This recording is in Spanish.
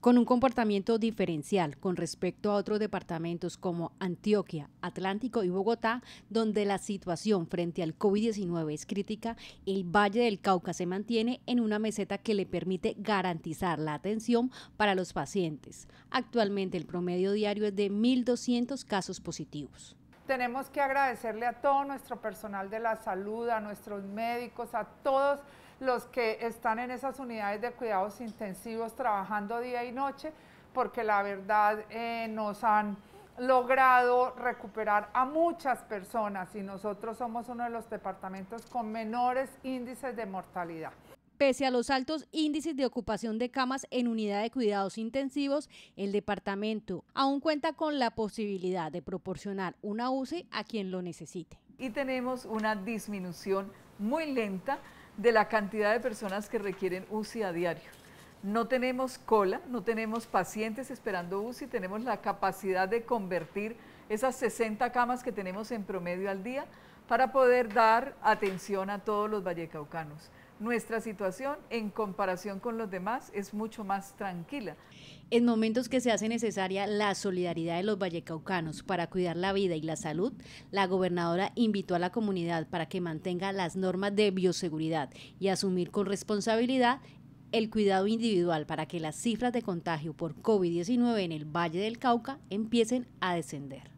con un comportamiento diferencial con respecto a otros departamentos como Antioquia, Atlántico y Bogotá, donde la situación frente al COVID-19 es crítica, el Valle del Cauca se mantiene en una meseta que le permite garantizar la atención para los pacientes. Actualmente el promedio diario es de 1.200 casos positivos tenemos que agradecerle a todo nuestro personal de la salud, a nuestros médicos, a todos los que están en esas unidades de cuidados intensivos trabajando día y noche, porque la verdad eh, nos han logrado recuperar a muchas personas y nosotros somos uno de los departamentos con menores índices de mortalidad. Pese a los altos índices de ocupación de camas en unidad de cuidados intensivos, el departamento aún cuenta con la posibilidad de proporcionar una UCI e a quien lo necesite. Y tenemos una disminución muy lenta de la cantidad de personas que requieren UCI e a diario. No tenemos cola, no tenemos pacientes esperando UCI, e, tenemos la capacidad de convertir esas 60 camas que tenemos en promedio al día para poder dar atención a todos los vallecaucanos nuestra situación en comparación con los demás es mucho más tranquila. En momentos que se hace necesaria la solidaridad de los vallecaucanos para cuidar la vida y la salud, la gobernadora invitó a la comunidad para que mantenga las normas de bioseguridad y asumir con responsabilidad el cuidado individual para que las cifras de contagio por COVID-19 en el Valle del Cauca empiecen a descender.